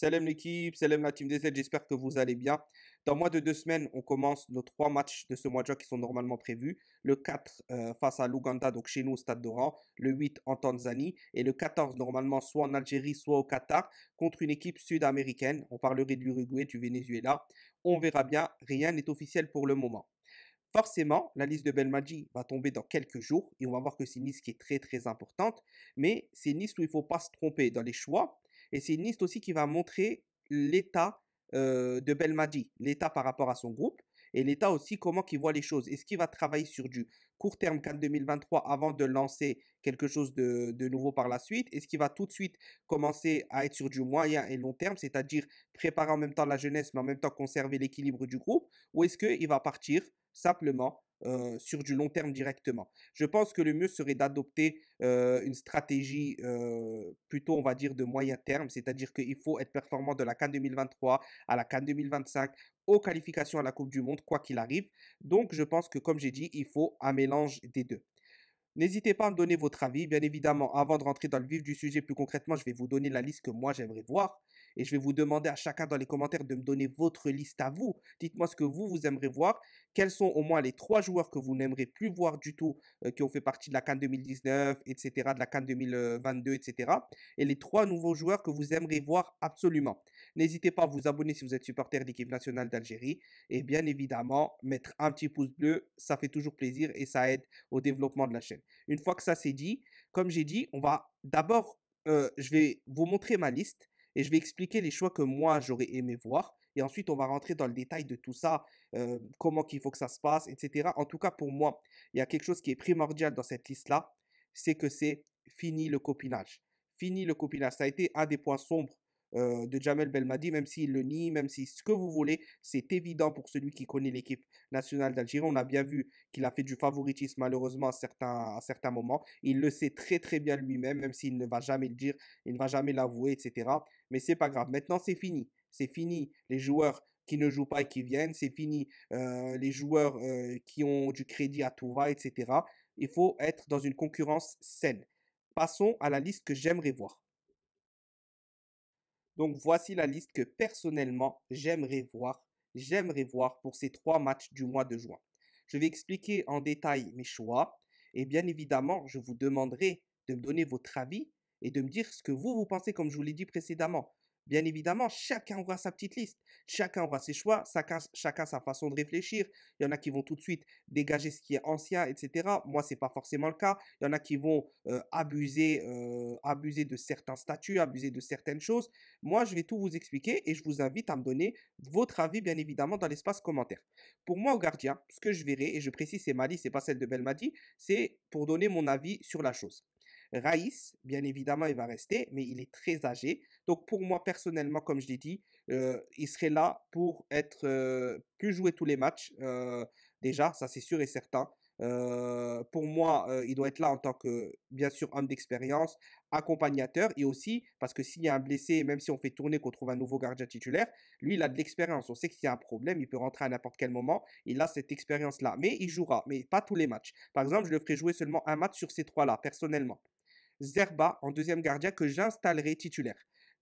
Salam l'équipe, salam la team DZ, j'espère que vous allez bien. Dans moins de deux semaines, on commence nos trois matchs de ce mois de juin qui sont normalement prévus. Le 4 euh, face à l'Ouganda, donc chez nous au Stade d'Oran. Le 8 en Tanzanie. Et le 14 normalement soit en Algérie, soit au Qatar, contre une équipe sud-américaine. On parlerait de l'Uruguay, du Venezuela. On verra bien, rien n'est officiel pour le moment. Forcément, la liste de Belmadi va tomber dans quelques jours et on va voir que c'est une liste qui est très très importante. Mais c'est une liste où il ne faut pas se tromper dans les choix et c'est une liste aussi qui va montrer l'état de Belmadi, l'état par rapport à son groupe, et l'état aussi comment il voit les choses. Est-ce qu'il va travailler sur du court terme 4 2023 avant de lancer quelque chose de, de nouveau par la suite Est-ce qu'il va tout de suite commencer à être sur du moyen et long terme, c'est-à-dire préparer en même temps la jeunesse, mais en même temps conserver l'équilibre du groupe Ou est-ce qu'il va partir simplement euh, sur du long terme directement. Je pense que le mieux serait d'adopter euh, une stratégie euh, plutôt, on va dire, de moyen terme, c'est-à-dire qu'il faut être performant de la CAN 2023 à la CAN 2025 aux qualifications à la Coupe du Monde, quoi qu'il arrive. Donc, je pense que, comme j'ai dit, il faut un mélange des deux. N'hésitez pas à me donner votre avis, bien évidemment, avant de rentrer dans le vif du sujet plus concrètement, je vais vous donner la liste que moi j'aimerais voir. Et je vais vous demander à chacun dans les commentaires de me donner votre liste à vous. Dites-moi ce que vous, vous aimeriez voir. Quels sont au moins les trois joueurs que vous n'aimerez plus voir du tout, euh, qui ont fait partie de la Cannes 2019, etc., de la Cannes 2022, etc. Et les trois nouveaux joueurs que vous aimeriez voir absolument. N'hésitez pas à vous abonner si vous êtes supporter d'équipe nationale d'Algérie. Et bien évidemment, mettre un petit pouce bleu, ça fait toujours plaisir et ça aide au développement de la chaîne. Une fois que ça c'est dit, comme j'ai dit, on va d'abord, euh, je vais vous montrer ma liste et je vais expliquer les choix que moi j'aurais aimé voir. Et ensuite, on va rentrer dans le détail de tout ça, euh, comment qu'il faut que ça se passe, etc. En tout cas, pour moi, il y a quelque chose qui est primordial dans cette liste-là, c'est que c'est fini le copinage. Fini le copinage. Ça a été un des points sombres euh, de Jamel Belmadi, même s'il le nie, même si ce que vous voulez, c'est évident pour celui qui connaît l'équipe nationale d'Algérie. On a bien vu qu'il a fait du favoritisme malheureusement à certains, à certains moments. Il le sait très très bien lui-même, même, s'il ne va jamais le dire, il ne va jamais l'avouer, etc. Mais c'est pas grave. Maintenant, c'est fini. C'est fini. Les joueurs qui ne jouent pas et qui viennent, c'est fini. Euh, les joueurs euh, qui ont du crédit à tout va, etc. Il faut être dans une concurrence saine. Passons à la liste que j'aimerais voir. Donc voici la liste que personnellement j'aimerais voir, j'aimerais voir pour ces trois matchs du mois de juin. Je vais expliquer en détail mes choix et bien évidemment je vous demanderai de me donner votre avis et de me dire ce que vous vous pensez comme je vous l'ai dit précédemment. Bien évidemment, chacun aura sa petite liste, chacun aura ses choix, chacun, sa façon de réfléchir. Il y en a qui vont tout de suite dégager ce qui est ancien, etc. Moi, ce n'est pas forcément le cas. Il y en a qui vont euh, abuser, euh, abuser de certains statuts, abuser de certaines choses. Moi, je vais tout vous expliquer et je vous invite à me donner votre avis, bien évidemment, dans l'espace commentaire. Pour moi, au gardien, ce que je verrai, et je précise, c'est Mali, c'est pas celle de Belmadi, c'est pour donner mon avis sur la chose. Raïs, bien évidemment, il va rester, mais il est très âgé. Donc pour moi, personnellement, comme je l'ai dit, euh, il serait là pour être euh, plus jouer tous les matchs. Euh, déjà, ça c'est sûr et certain. pour moi, il doit être là en tant que, bien sûr, homme d'expérience, accompagnateur, et aussi parce que s'il y a un blessé, même si on fait tourner qu'on trouve un nouveau gardien titulaire, lui, il a de l'expérience. On sait qu'il y a un problème, il peut rentrer à n'importe quel moment. Il a cette expérience-là, mais il jouera, mais pas tous les matchs. Par exemple, je le ferai jouer seulement un match sur ces trois-là, personnellement. Zerba en deuxième gardien que j'installerai titulaire.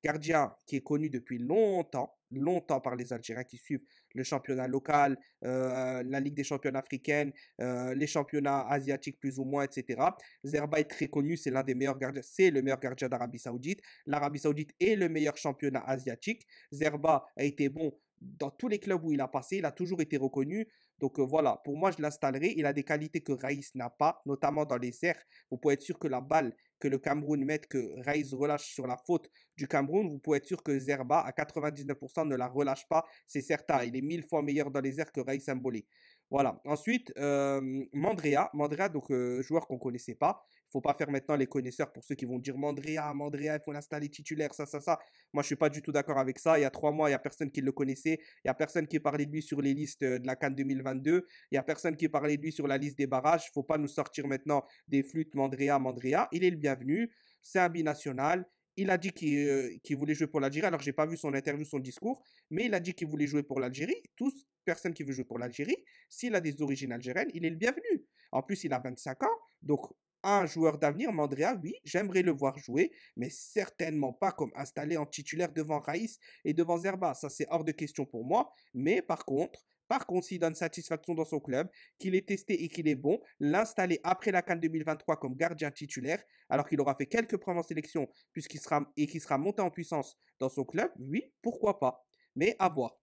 Gardien qui est connu depuis longtemps, longtemps par les Algériens qui suivent le championnat local, euh, la Ligue des champions africaines, euh, les championnats asiatiques plus ou moins, etc. Zerba est très connu, c'est l'un des meilleurs gardiens, c'est le meilleur gardien d'Arabie Saoudite. L'Arabie Saoudite est le meilleur championnat asiatique. Zerba a été bon dans tous les clubs où il a passé, il a toujours été reconnu. Donc euh, voilà, pour moi, je l'installerai. Il a des qualités que Raïs n'a pas, notamment dans les airs, Vous pouvez être sûr que la balle que le Cameroun mette, que Raïs relâche sur la faute du Cameroun, vous pouvez être sûr que Zerba, à 99%, ne la relâche pas. C'est certain, il est mille fois meilleur dans les airs que Raïs Mbolé. Voilà. Ensuite, euh, Mandrea. Mandrea, donc euh, joueur qu'on connaissait pas. Il faut pas faire maintenant les connaisseurs pour ceux qui vont dire Mandrea, Mandrea, il faut l'installer titulaire, ça, ça, ça. Moi, je suis pas du tout d'accord avec ça. Il y a trois mois, il y a personne qui le connaissait. Il y a personne qui parlait de lui sur les listes euh, de la Cannes 2022. Il y a personne qui parlait de lui sur la liste des barrages. Faut pas nous sortir maintenant des flûtes Mandrea, Mandrea. Il est le bienvenu. C'est un binational il a dit euh, qu'il voulait jouer pour l'Algérie. Alors, j'ai pas vu son interview, son discours, mais il a dit qu'il voulait jouer pour l'Algérie. Tous, personne qui veut jouer pour l'Algérie, s'il a des origines algériennes, il est le bienvenu. En plus, il a 25 ans. Donc, un joueur d'avenir, Mandrea, oui, j'aimerais le voir jouer, mais certainement pas comme installé en titulaire devant Raïs et devant Zerba. Ça, c'est hors de question pour moi. Mais par contre, par contre, s'il donne satisfaction dans son club, qu'il est testé et qu'il est bon, l'installer après la Cannes 2023 comme gardien titulaire, alors qu'il aura fait quelques preuves en sélection puisqu'il sera, et qu'il sera monté en puissance dans son club, oui, pourquoi pas. Mais à voir.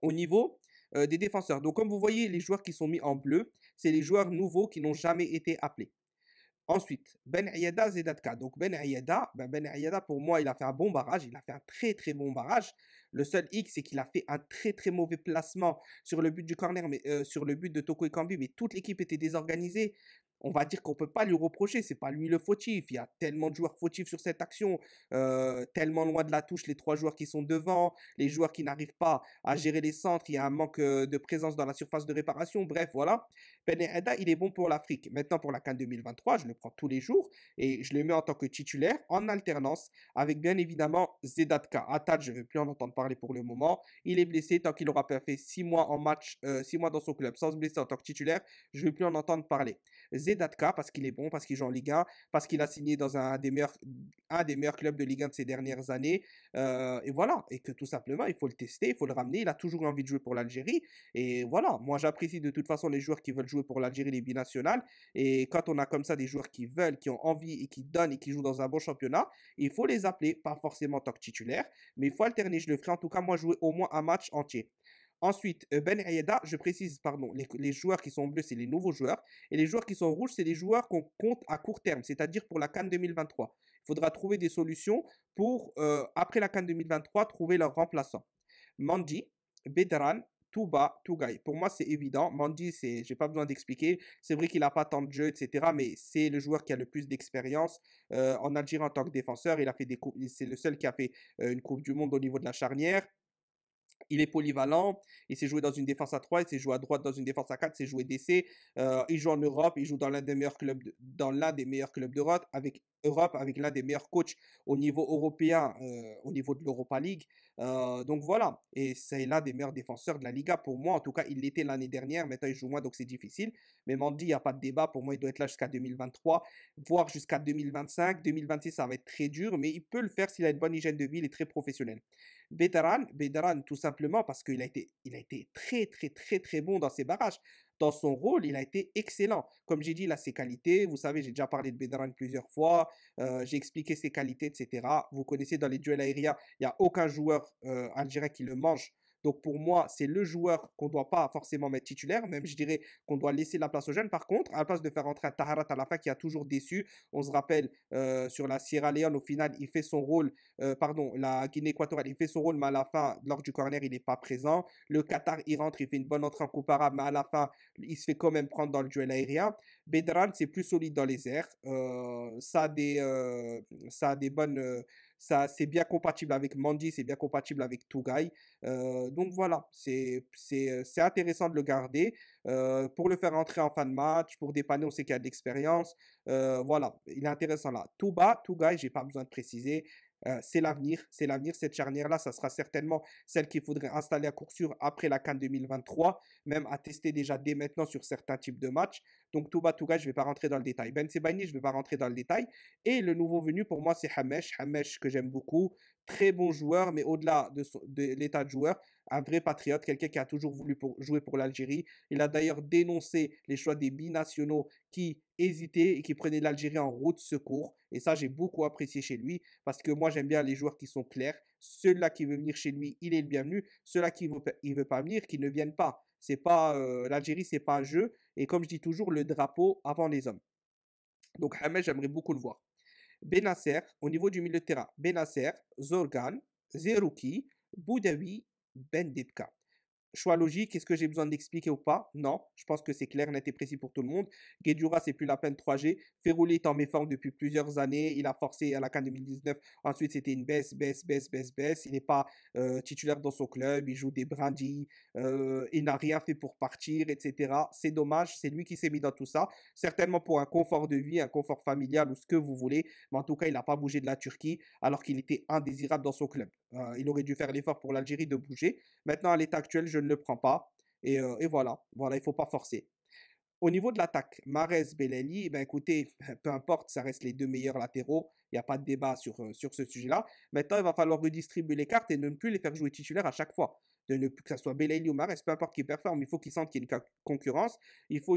Au niveau euh, des défenseurs. Donc, comme vous voyez, les joueurs qui sont mis en bleu, c'est les joueurs nouveaux qui n'ont jamais été appelés. Ensuite, Ben Ayada Zedatka. Donc Ben Ayada, ben, ben pour moi, il a fait un bon barrage, il a fait un très très bon barrage. Le seul hic, c'est qu'il a fait un très très mauvais placement sur le but du corner, mais euh, sur le but de Toko Kambi, mais toute l'équipe était désorganisée on va dire qu'on peut pas lui reprocher, c'est pas lui le fautif. Il y a tellement de joueurs fautifs sur cette action, euh, tellement loin de la touche, les trois joueurs qui sont devant, les joueurs qui n'arrivent pas à gérer les centres, il y a un manque euh, de présence dans la surface de réparation. Bref, voilà. Ben il est bon pour l'Afrique. Maintenant pour la CAN 2023, je le prends tous les jours et je le mets en tant que titulaire en alternance avec bien évidemment Zedatka. Atal, je ne veux plus en entendre parler pour le moment. Il est blessé tant qu'il aura pas fait six mois en match, euh, six mois dans son club sans se blesser en tant que titulaire, je ne veux plus en entendre parler. Datka parce qu'il est bon, parce qu'il joue en Ligue 1, parce qu'il a signé dans un des meilleurs, un des meilleurs clubs de Ligue 1 de ces dernières années. Euh, et voilà. Et que tout simplement, il faut le tester, il faut le ramener. Il a toujours envie de jouer pour l'Algérie. Et voilà. Moi, j'apprécie de toute façon les joueurs qui veulent jouer pour l'Algérie, les binationales. Et quand on a comme ça des joueurs qui veulent, qui ont envie et qui donnent et qui jouent dans un bon championnat, il faut les appeler, pas forcément en tant que titulaire, mais il faut alterner. Je le ferai en tout cas, moi, jouer au moins un match entier. Ensuite, euh, Ben Ayeda, je précise, pardon, les, joueurs qui sont bleus, c'est les nouveaux joueurs. Et les joueurs qui sont rouges, c'est les joueurs qu'on compte à court terme, c'est-à-dire pour la Cannes 2023. Il faudra trouver des solutions pour, euh, après la Cannes 2023, trouver leur remplaçant. Mandi, Bedran, Touba, Tougaï. Pour moi, c'est évident. Mandy, je n'ai pas besoin d'expliquer. C'est vrai qu'il n'a pas tant de jeux, etc. Mais c'est le joueur qui a le plus d'expérience euh, en Algérie en tant que défenseur. c'est le seul qui a fait une Coupe du Monde au niveau de la charnière il est polyvalent, il s'est joué dans une défense à 3, il s'est joué à droite dans une défense à 4, il s'est joué DC, euh, il joue en Europe, il joue dans l'un des meilleurs clubs, dans l'un des meilleurs clubs d'Europe avec Europe avec l'un des meilleurs coachs au niveau européen, euh, au niveau de l'Europa League. Euh, donc voilà, et c'est l'un des meilleurs défenseurs de la Liga pour moi. En tout cas, il l'était l'année dernière, maintenant il joue moins, donc c'est difficile. Mais Mandy, il n'y a pas de débat. Pour moi, il doit être là jusqu'à 2023, voire jusqu'à 2025. 2026, ça va être très dur, mais il peut le faire s'il a une bonne hygiène de vie, il est très professionnel. Bédaran, Bédaran tout simplement parce qu'il a été, il a été très, très, très, très bon dans ses barrages dans son rôle, il a été excellent. Comme j'ai dit, il a ses qualités. Vous savez, j'ai déjà parlé de Bedran plusieurs fois. Euh, j'ai expliqué ses qualités, etc. Vous connaissez dans les duels aériens, il n'y a aucun joueur euh, qui le mange donc pour moi, c'est le joueur qu'on ne doit pas forcément mettre titulaire, même je dirais qu'on doit laisser la place aux jeunes. Par contre, à la place de faire entrer un Taharat à la fin qui a toujours déçu, on se rappelle euh, sur la Sierra Leone, au final, il fait son rôle, euh, pardon, la Guinée équatoriale, il fait son rôle, mais à la fin, lors du corner, il n'est pas présent. Le Qatar, il rentre, il fait une bonne entrée en comparable, mais à la fin, il se fait quand même prendre dans le duel aérien. Bedran, c'est plus solide dans les airs. Euh, ça, ça a des bonnes ça c'est bien compatible avec Mandy, c'est bien compatible avec Tougaï, euh, donc voilà, euh, c'est intéressant de le garder euh, pour le faire entrer en fin de match, pour dépanner, on sait qu'il a de l'expérience. voilà, il est intéressant là. Touba, je j'ai pas besoin de préciser, euh, c'est l'avenir, c'est l'avenir. Cette charnière-là, ça sera certainement celle qu'il faudrait installer à court sûr après la Cannes 2023, même à tester déjà dès maintenant sur certains types de matchs. Donc tout tout Touga, je ne vais pas rentrer dans le détail. Ben Sebani, je ne vais pas rentrer dans le détail. Et le nouveau venu pour moi, c'est Hamesh. Hamesh que j'aime beaucoup, très bon joueur, mais au-delà de, de l'état de joueur, un vrai patriote, quelqu'un qui a toujours voulu jouer pour l'Algérie. Il a d'ailleurs dénoncé les choix des binationaux qui Hésiter et qui prenait l'Algérie en route secours. Et ça, j'ai beaucoup apprécié chez lui parce que moi, j'aime bien les joueurs qui sont clairs. Celui-là qui veut venir chez lui, il est le bienvenu. Ceux-là qui ne veut, pas venir, qui ne viennent pas. C'est pas euh, l'Algérie, c'est pas un jeu. Et comme je dis toujours, le drapeau avant les hommes. Donc Hamed, j'aimerais beaucoup le voir. Benasser, au niveau du milieu de terrain, Benasser, Zorgan, Zerouki, Boudaoui, Bendipka choix logique, est-ce que j'ai besoin d'expliquer ou pas Non, je pense que c'est clair, net et précis pour tout le monde. Guedjura, c'est plus la peine 3G. Ferrouli est en méforme depuis plusieurs années. Il a forcé à la CAN 2019. Ensuite, c'était une baisse, baisse, baisse, baisse, baisse. Il n'est pas euh, titulaire dans son club. Il joue des brindilles. il euh, n'a rien fait pour partir, etc. C'est dommage. C'est lui qui s'est mis dans tout ça. Certainement pour un confort de vie, un confort familial ou ce que vous voulez. Mais en tout cas, il n'a pas bougé de la Turquie alors qu'il était indésirable dans son club. Hein, il aurait dû faire l'effort pour l'Algérie de bouger. Maintenant, à l'état actuel, je ne le prends pas. Et, euh, voilà, voilà, il ne faut pas forcer. Au niveau de l'attaque, Marez, Belali, eh ben écoutez, peu importe, ça reste les deux meilleurs latéraux. Il n'y a pas de débat sur, euh, sur ce sujet-là. Maintenant, il va falloir redistribuer les cartes et ne plus les faire jouer titulaires à chaque fois de ne plus que ça soit Belaïli ou peu importe qui performe, il faut qu'ils sentent qu'il y a une concurrence, il faut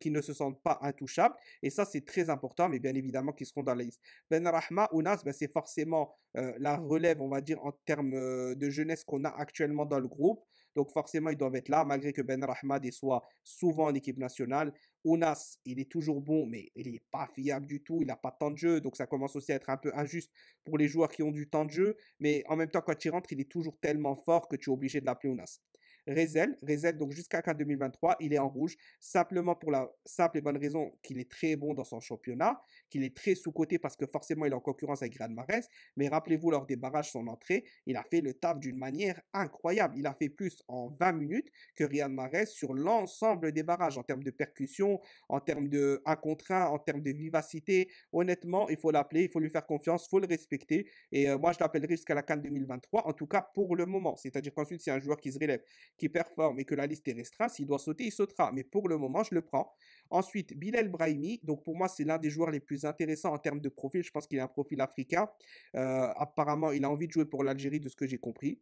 qu'ils ne se sentent pas intouchables, et ça c'est très important, mais bien évidemment qu'ils seront dans la liste. Ben Rahma ou ben, c'est forcément euh, la relève, on va dire, en termes euh, de jeunesse qu'on a actuellement dans le groupe, donc forcément ils doivent être là, malgré que Ben Rahma soit souvent en équipe nationale, Onas il est toujours bon, mais il n'est pas fiable du tout, il n'a pas tant de jeu, donc ça commence aussi à être un peu injuste pour les joueurs qui ont du temps de jeu, mais en même temps, quand tu rentre, il est toujours tellement fort que tu es obligé de l'appeler Onas Rezel, Rezel donc jusqu'à 2023, il est en rouge, simplement pour la simple et bonne raison qu'il est très bon dans son championnat, qu'il est très sous-coté parce que forcément il est en concurrence avec Gran Marès mais rappelez-vous lors des barrages, son entrée, il a fait le taf d'une manière incroyable. Il a fait plus en 20 minutes que Ryan Marès sur l'ensemble des barrages en termes de percussion, en termes de 1 contre en termes de vivacité. Honnêtement, il faut l'appeler, il faut lui faire confiance, il faut le respecter. Et euh, moi, je l'appellerai jusqu'à la Cannes 2023, en tout cas pour le moment. C'est-à-dire qu'ensuite, c'est un joueur qui se relève qui performe et que la liste est restreinte, s'il doit sauter, il sautera. Mais pour le moment, je le prends. Ensuite, Bilal Brahimi. Donc pour moi, c'est l'un des joueurs les plus intéressants en termes de profil. Je pense qu'il a un profil africain. Euh, apparemment, il a envie de jouer pour l'Algérie, de ce que j'ai compris.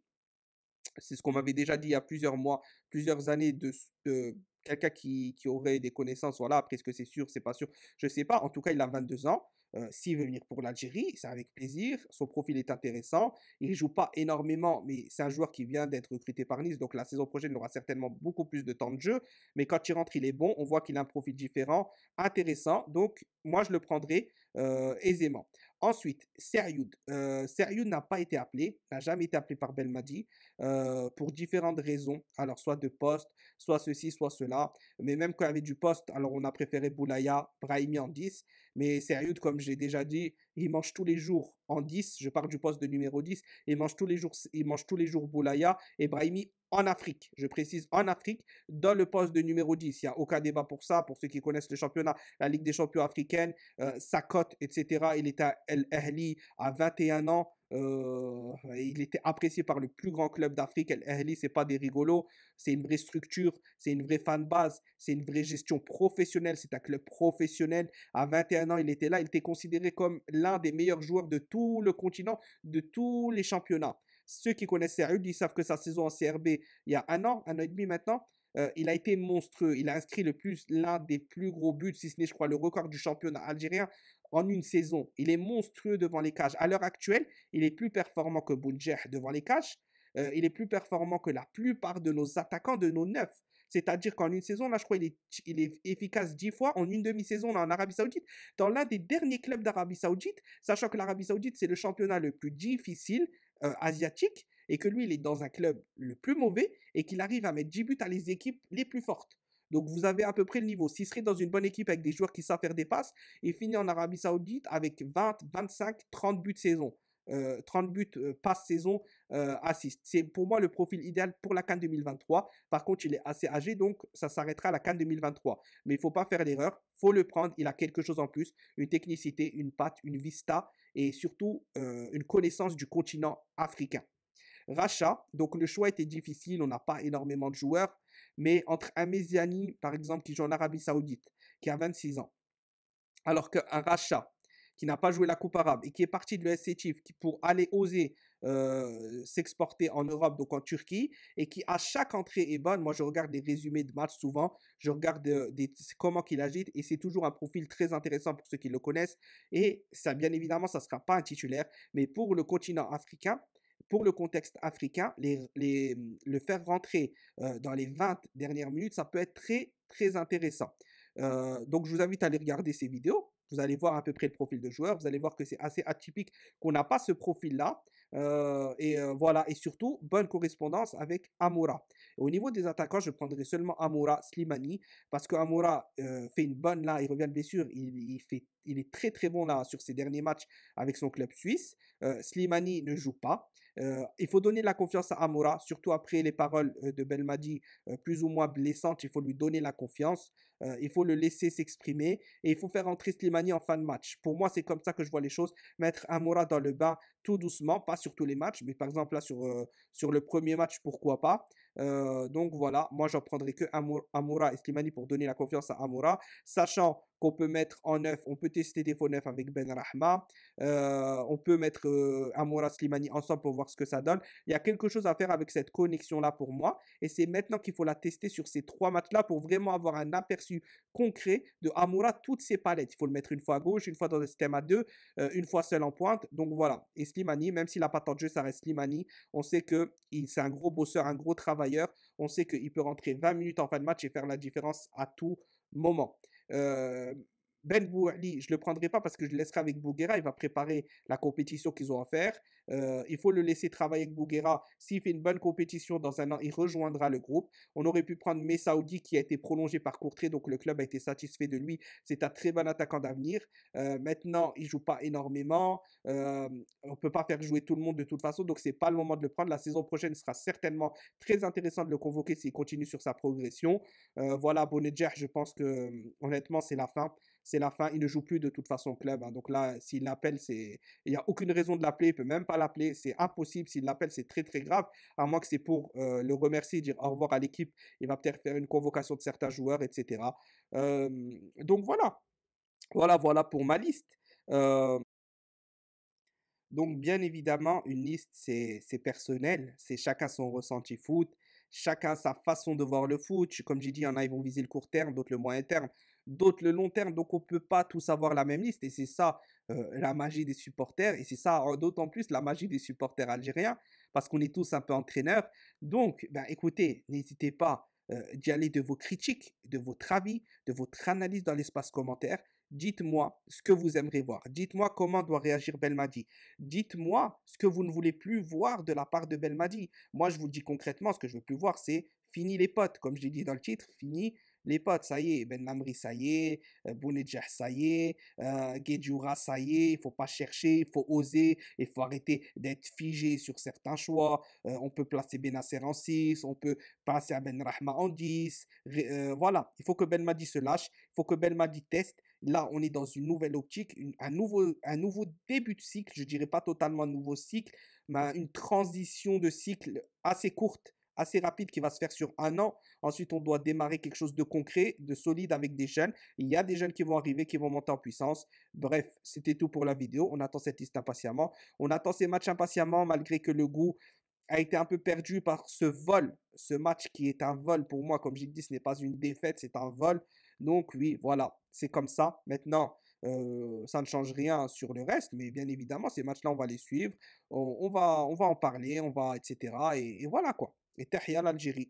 C'est ce qu'on m'avait déjà dit il y a plusieurs mois, plusieurs années de, quelqu'un qui, qui, aurait des connaissances. Voilà, après, est-ce que c'est sûr, c'est pas sûr, je sais pas. En tout cas, il a 22 ans. S'il veut venir pour l'Algérie, c'est avec plaisir. Son profil est intéressant. Il ne joue pas énormément, mais c'est un joueur qui vient d'être recruté par Nice. Donc la saison prochaine, il aura certainement beaucoup plus de temps de jeu. Mais quand il rentre, il est bon. On voit qu'il a un profil différent, intéressant. Donc moi, je le prendrai aisément. Ensuite, Serioud. Euh, n'a pas été appelé, n'a jamais été appelé par Belmadi euh, pour différentes raisons. Alors, soit de poste, soit ceci, soit cela. Mais même quand il y avait du poste, alors on a préféré Boulaya, Brahimi en 10. Mais Serioud, comme j'ai déjà dit, il mange tous les jours en 10. Je parle du poste de numéro 10. Il mange tous les jours, il mange tous les jours Boulaya et Brahimi en Afrique, je précise en Afrique, dans le poste de numéro 10. Il n'y a aucun débat pour ça. Pour ceux qui connaissent le championnat, la Ligue des champions africaine, euh, sa cote, etc. Il était à El à 21 ans. Euh, il était apprécié par le plus grand club d'Afrique. El ce c'est pas des rigolos, c'est une vraie structure, c'est une vraie fan base, c'est une vraie gestion professionnelle. C'est un club professionnel. À 21 ans, il était là. Il était considéré comme l'un des meilleurs joueurs de tout le continent, de tous les championnats. Ceux qui connaissent Saoud, ils savent que sa saison en CRB, il y a un an, un an et demi maintenant, euh, il a été monstrueux. Il a inscrit le plus, l'un des plus gros buts, si ce n'est, je crois, le record du championnat algérien en une saison. Il est monstrueux devant les cages. À l'heure actuelle, il est plus performant que Boudjeh devant les cages. Euh, il est plus performant que la plupart de nos attaquants, de nos neufs. C'est-à-dire qu'en une saison, là, je crois, il est, il est efficace dix fois. En une demi-saison, là, en Arabie Saoudite, dans l'un des derniers clubs d'Arabie Saoudite, sachant que l'Arabie Saoudite, c'est le championnat le plus difficile euh, asiatique et que lui, il est dans un club le plus mauvais et qu'il arrive à mettre 10 buts à les équipes les plus fortes. Donc vous avez à peu près le niveau. S'il serait dans une bonne équipe avec des joueurs qui savent faire des passes, il finit en Arabie Saoudite avec 20, 25, 30 buts saison. 30 euh, buts euh, passe saison euh, C'est pour moi le profil idéal pour la Cannes 2023. Par contre, il est assez âgé, donc ça s'arrêtera à la Cannes 2023. Mais il faut pas faire l'erreur, faut le prendre. Il a quelque chose en plus, une technicité, une patte, une vista et surtout euh, une connaissance du continent africain. Rachat, donc le choix était difficile, on n'a pas énormément de joueurs, mais entre Ameziani, par exemple, qui joue en Arabie Saoudite, qui a 26 ans, alors qu'un rachat qui n'a pas joué la Coupe arabe et qui est parti de l'ESC qui pour aller oser euh, s'exporter en Europe, donc en Turquie, et qui à chaque entrée est bonne. Moi, je regarde des résumés de matchs souvent, je regarde euh, comment qu'il agite, et c'est toujours un profil très intéressant pour ceux qui le connaissent. Et ça, bien évidemment, ça ne sera pas un titulaire, mais pour le continent africain, pour le contexte africain, les, le faire rentrer euh, dans les 20 dernières minutes, ça peut être très, très intéressant. donc, je vous invite à aller regarder ces vidéos. Vous allez voir à peu près le profil de joueur. Vous allez voir que c'est assez atypique, qu'on n'a pas ce profil-là. Euh, et euh, voilà, et surtout, bonne correspondance avec Amoura. Au niveau des attaquants, je prendrai seulement Amoura Slimani, parce que Amoura euh, fait une bonne là, il revient de blessure, il, fait il est très très bon là sur ses derniers matchs avec son club suisse. Euh, Slimani ne joue pas. Euh, il faut donner la confiance à Amoura, surtout après les paroles euh, de Belmadi plus ou moins blessantes. Il faut lui donner la confiance. il faut le laisser s'exprimer et il faut faire entrer Slimani en fin de match. Pour moi, c'est comme ça que je vois les choses. Mettre Amoura dans le bain tout doucement, pas sur tous les matchs, mais par exemple là sur, sur le premier match, pourquoi pas. donc voilà, moi j'en prendrai que Amoura et Slimani pour donner la confiance à Amoura, sachant qu'on peut mettre en neuf. On peut tester des faux neufs avec Ben Rahma. Euh, on peut mettre euh, Amoura Slimani ensemble pour voir ce que ça donne. Il y a quelque chose à faire avec cette connexion-là pour moi. Et c'est maintenant qu'il faut la tester sur ces trois matchs-là pour vraiment avoir un aperçu concret de Amoura, toutes ses palettes. Il faut le mettre une fois à gauche, une fois dans le système à deux, euh, une fois seul en pointe. Donc voilà. Et Slimani, même s'il n'a pas tant de jeu, ça reste Slimani. On sait que c'est un gros bosseur, un gros travailleur. On sait qu'il peut rentrer 20 minutes en fin de match et faire la différence à tout moment. 呃。Ben Bouali, je ne le prendrai pas parce que je le laisserai avec Bouguera. Il va préparer la compétition qu'ils ont à faire. Euh, il faut le laisser travailler avec Bouguera. S'il fait une bonne compétition dans un an, il rejoindra le groupe. On aurait pu prendre Messaoudi qui a été prolongé par Courtrai, donc le club a été satisfait de lui. C'est un très bon attaquant d'avenir. Euh, maintenant, il joue pas énormément. Euh, on ne peut pas faire jouer tout le monde de toute façon, donc ce n'est pas le moment de le prendre. La saison prochaine sera certainement très intéressant de le convoquer s'il continue sur sa progression. voilà, Bonedjah, je pense que hum, honnêtement, c'est la fin c'est la fin. Il ne joue plus de toute façon au club. Hein. Donc là, s'il l'appelle, il n'y a aucune raison de l'appeler. Il peut même pas l'appeler. C'est impossible. S'il l'appelle, c'est très très grave. À moins que c'est pour euh, le remercier, dire au revoir à l'équipe. Il va peut-être faire une convocation de certains joueurs, etc. donc voilà. Voilà, voilà pour ma liste. donc bien évidemment, une liste, c'est personnel. C'est chacun son ressenti foot chacun sa façon de voir le foot. Comme j'ai dit, il y en a, ils vont viser le court terme, d'autres le moyen terme d'autres le long terme. Donc on ne peut pas tous avoir la même liste et c'est ça la magie des supporters et c'est ça d'autant plus la magie des supporters algériens parce qu'on est tous un peu entraîneurs. Donc ben, écoutez, n'hésitez pas euh, d'y aller de vos critiques, de votre avis, de votre analyse dans l'espace commentaire. Dites-moi ce que vous aimeriez voir. Dites-moi comment doit réagir Belmadi. Dites-moi ce que vous ne voulez plus voir de la part de Belmadi. Moi, je vous dis concrètement, ce que je veux plus voir, c'est fini les potes. Comme je l'ai dit dans le titre, fini les potes, ça y est, Ben ça y est, euh, Bounedjah, ça y est, euh, ça y est, il faut pas chercher, il faut oser, il faut arrêter d'être figé sur certains choix. Euh, on peut placer Benasser en 6, on peut passer à Ben Rahma en 10. Euh, voilà, il faut que Ben Madi se lâche, il faut que Ben Madi teste. Là, on est dans une nouvelle optique, un, nouveau, un nouveau début de cycle, je dirais pas totalement un nouveau cycle, mais une transition de cycle assez courte assez rapide qui va se faire sur un an. Ensuite, on doit démarrer quelque chose de concret, de solide avec des jeunes. Il y a des jeunes qui vont arriver, qui vont monter en puissance. Bref, c'était tout pour la vidéo. On attend cette liste impatiemment. On attend ces matchs impatiemment malgré que le goût a été un peu perdu par ce vol, ce match qui est un vol pour moi, comme j'ai dit, ce n'est pas une défaite, c'est un vol. Donc oui, voilà, c'est comme ça. Maintenant, euh, ça ne change rien sur le reste, mais bien évidemment, ces matchs-là, on va les suivre, on, va, on va en parler, on va, etc. et voilà quoi. لتحيا الجزائر